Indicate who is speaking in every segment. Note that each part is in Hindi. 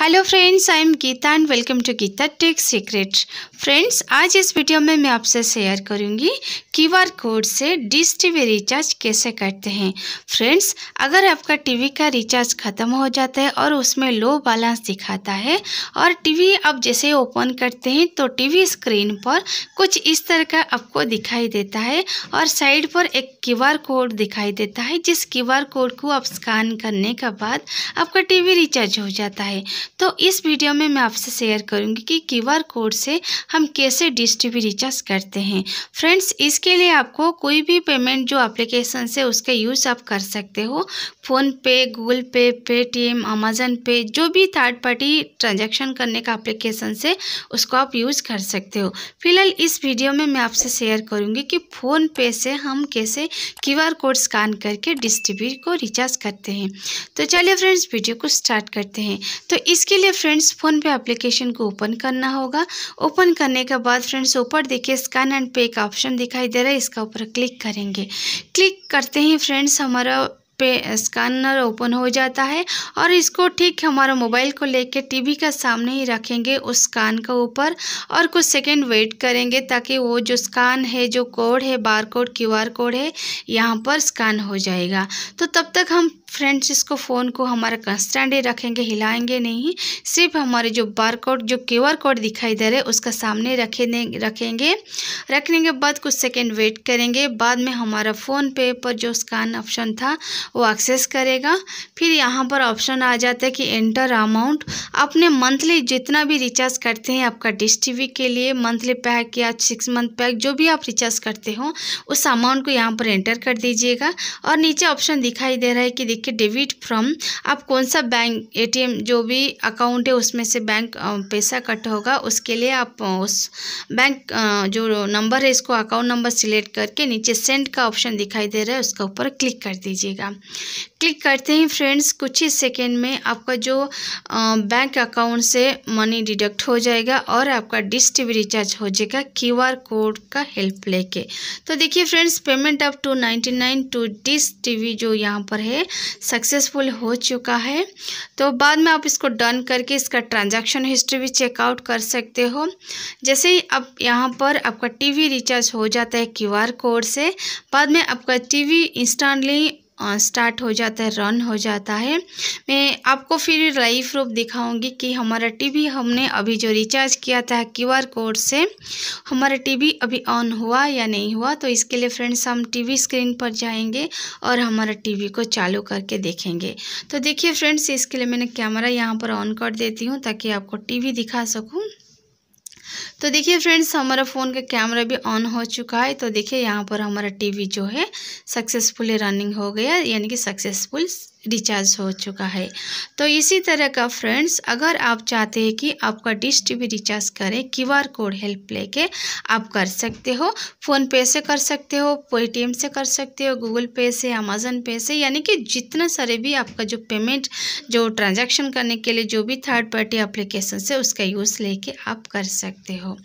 Speaker 1: hello friends I am Geeta and welcome to Geeta tech secret friends आज इस वीडियो में मैं आपसे शेयर करूंगी क्यूआर कोड से डिश टीवी रिचार्ज कैसे करते हैं फ्रेंड्स अगर आपका टीवी का रिचार्ज ख़त्म हो जाता है और उसमें लो बैलेंस दिखाता है और टीवी आप जैसे ओपन करते हैं तो टीवी स्क्रीन पर कुछ इस तरह का आपको दिखाई देता है और साइड पर एक क्यू कोड दिखाई देता है जिस क्यू कोड को आप स्कैन करने के बाद आपका टी रिचार्ज हो जाता है तो इस वीडियो में मैं आपसे शेयर करूंगी कि क्यूआर कोड से हम कैसे डिश टी रिचार्ज करते हैं फ्रेंड्स इसके लिए आपको कोई भी पेमेंट जो एप्लीकेशन से उसका यूज़ आप कर सकते हो फ़ोन पे गूगल पे पेटीएम अमेजन पे जो भी थर्ड पार्टी ट्रांजेक्शन करने का एप्लीकेशन से उसको आप यूज़ कर सकते हो फिलहाल इस वीडियो में मैं आपसे शेयर करूँगी कि फ़ोन पे से हम कैसे क्यू कोड स्कैन करके डिस्ट्रीब्यूट को रिचार्ज करते हैं तो चलिए फ्रेंड्स वीडियो को स्टार्ट करते हैं तो इस इसके लिए फ्रेंड्स फ़ोन पे एप्लीकेशन को ओपन करना होगा ओपन करने के बाद फ्रेंड्स ऊपर देखिए स्कैन एंड पे का ऑप्शन दिखाई दे रहा है इसका ऊपर क्लिक करेंगे क्लिक करते ही फ्रेंड्स हमारा पे स्कैनर ओपन हो जाता है और इसको ठीक हमारा मोबाइल को लेके टीवी का सामने ही रखेंगे उस स्कान के ऊपर और कुछ सेकंड वेट करेंगे ताकि वो जो स्कान है जो कोड है बार कोड क्यू कोड है यहाँ पर स्कैन हो जाएगा तो तब तक हम फ्रेंड्स इसको फ़ोन को हमारा कंस्टेंटली रखेंगे हिलाएंगे नहीं सिर्फ हमारे जो बार कोड जो क्यू आर कोड दिखाई दे रहे उसका सामने रखे रखेंगे रखने के बाद कुछ सेकेंड वेट करेंगे बाद में हमारा फ़ोन पे पर जो स्कैन ऑप्शन था वो एक्सेस करेगा फिर यहाँ पर ऑप्शन आ जाता है कि एंटर अमाउंट अपने मंथली जितना भी रिचार्ज करते हैं आपका डिश टी के लिए मंथली पैक या सिक्स मंथ पैक जो भी आप रिचार्ज करते हो उस अमाउंट को यहाँ पर एंटर कर दीजिएगा और नीचे ऑप्शन दिखाई दे रहा है कि देखिए डेबिट फ्रॉम आप कौन सा बैंक एटीएम जो भी अकाउंट है उसमें से बैंक पैसा कट होगा उसके लिए आप उस बैंक जो नंबर है इसको अकाउंट नंबर सिलेक्ट करके नीचे सेंड का ऑप्शन दिखाई दे रहा है उसके ऊपर क्लिक कर दीजिएगा क्लिक करते ही फ्रेंड्स कुछ ही सेकेंड में आपका जो बैंक अकाउंट से मनी डिडक्ट हो जाएगा और आपका डिश टी रिचार्ज हो जाएगा क्यू आर कोड का हेल्प लेके तो देखिए friends payment up to ninety nine to dish T जो यहाँ पर है सक्सेसफुल हो चुका है तो बाद में आप इसको डन करके इसका ट्रांजैक्शन हिस्ट्री भी चेकआउट कर सकते हो जैसे ही अब यहाँ पर आपका वी रिचार्ज हो जाता है आर कोड से बाद में आपका वी इंस्टेंटली स्टार्ट हो जाता है रन हो जाता है मैं आपको फिर लाइव रूप दिखाऊंगी कि हमारा टीवी हमने अभी जो रिचार्ज किया था क्यूआर कोड से हमारा टीवी अभी ऑन हुआ या नहीं हुआ तो इसके लिए फ्रेंड्स हम टीवी स्क्रीन पर जाएंगे और हमारा टीवी को चालू करके देखेंगे तो देखिए फ्रेंड्स इसके लिए मैंने कैमरा यहाँ पर ऑन कर देती हूँ ताकि आपको टी दिखा सकूँ तो देखिए फ्रेंड्स हमारा फ़ोन का कैमरा भी ऑन हो चुका है तो देखिए यहाँ पर हमारा टीवी जो है सक्सेसफुली रनिंग हो गया यानी कि सक्सेसफुल रिचार्ज हो चुका है तो इसी तरह का फ्रेंड्स अगर आप चाहते हैं कि आपका डिश टी वी रिचार्ज करें क्यू आर कोड हेल्प लेके आप कर सकते हो फ़ोनपे से कर सकते हो पेटीएम से कर सकते हो गूगल पे से अमेजन पे से यानी कि जितना सारे भी आपका जो पेमेंट जो ट्रांजैक्शन करने के लिए जो भी थर्ड पार्टी अप्लीकेशन से उसका यूज़ लेके आप कर सकते हो हो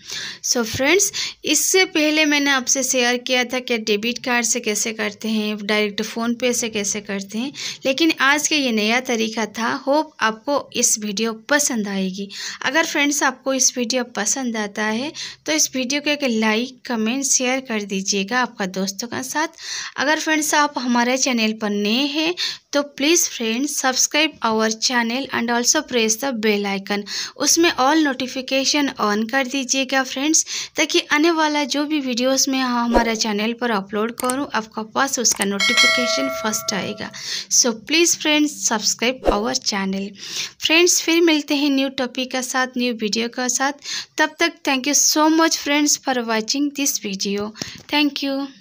Speaker 1: सो so फ्रेंड्स इससे पहले मैंने आपसे शेयर किया था कि डेबिट कार्ड से कैसे करते हैं डायरेक्ट फ़ोन पे से कैसे करते हैं लेकिन आज के ये नया तरीका था होप आपको इस वीडियो पसंद आएगी अगर फ्रेंड्स आपको इस वीडियो पसंद आता है तो इस वीडियो को एक लाइक कमेंट शेयर कर दीजिएगा आपका दोस्तों के साथ अगर फ्रेंड्स आप हमारे चैनल पर नए हैं तो please friends subscribe our channel and also press the bell icon उसमें ऑल नोटिफिकेशन ऑन कर दीजिए कीजिएगा फ्रेंड्स ताकि आने वाला जो भी वीडियोस में हाँ हमारा चैनल पर अपलोड करूँ आपका पास उसका नोटिफिकेशन फर्स्ट आएगा so please friends subscribe our channel friends फिर मिलते हैं न्यू टॉपिक के साथ न्यू वीडियो के साथ तब तक thank you so much friends for watching this video thank you